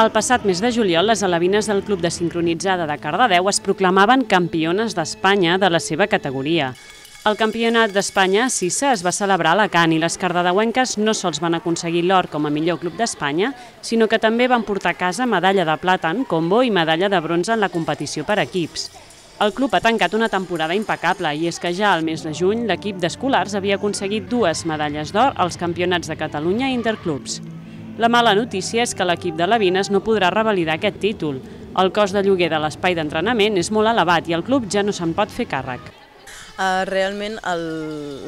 El passat mes de juliol, les alevines del Club de Sincronitzada de Cardedeu es proclamaven campiones d'Espanya de la seva categoria. El Campionat d'Espanya Sissa, es va celebrar a Alacant i les cardedeuenques no sols van aconseguir l'or com a millor club d'Espanya, sinó que també van portar a casa medalla de plata en combo i medalla de bronze en la competició per equips. El club ha tancat una temporada impecable i és que ja al mes de juny l'equip d'escolars havia aconseguit dues medalles d'or als campionats de Catalunya i interclubs. La mala notícia és que l'equip de Lavines no podrà revalidar aquest títol. El cost de lloguer de l'espai d'entrenament és molt elevat i el club ja no se'n pot fer càrrec. Eh, realment el,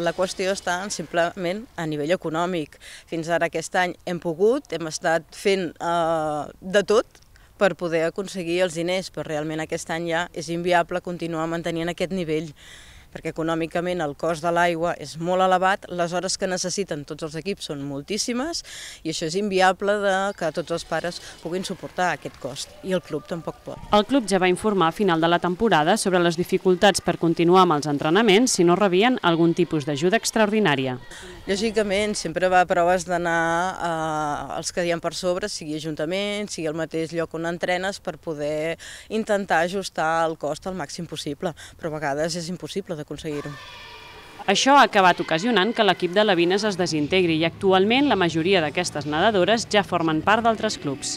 la qüestió està simplement a nivell econòmic. Fins ara aquest any hem pogut, hem estat fent eh, de tot per poder aconseguir els diners, però realment aquest any ja és inviable continuar mantenint aquest nivell perquè econòmicament el cost de l'aigua és molt elevat, les hores que necessiten tots els equips són moltíssimes i això és inviable de que tots els pares puguin suportar aquest cost i el club tampoc pot. El club ja va informar a final de la temporada sobre les dificultats per continuar amb els entrenaments si no rebien algun tipus d'ajuda extraordinària. Lògicament, sempre va a proves d'anar eh, als que diem per sobre, sigui ajuntament, sigui el mateix lloc on entrenes, per poder intentar ajustar el cost al màxim possible, però a vegades és impossible d'aconseguir-ho. Això ha acabat ocasionant que l'equip de la Vines es desintegri i actualment la majoria d'aquestes nedadores ja formen part d'altres clubs.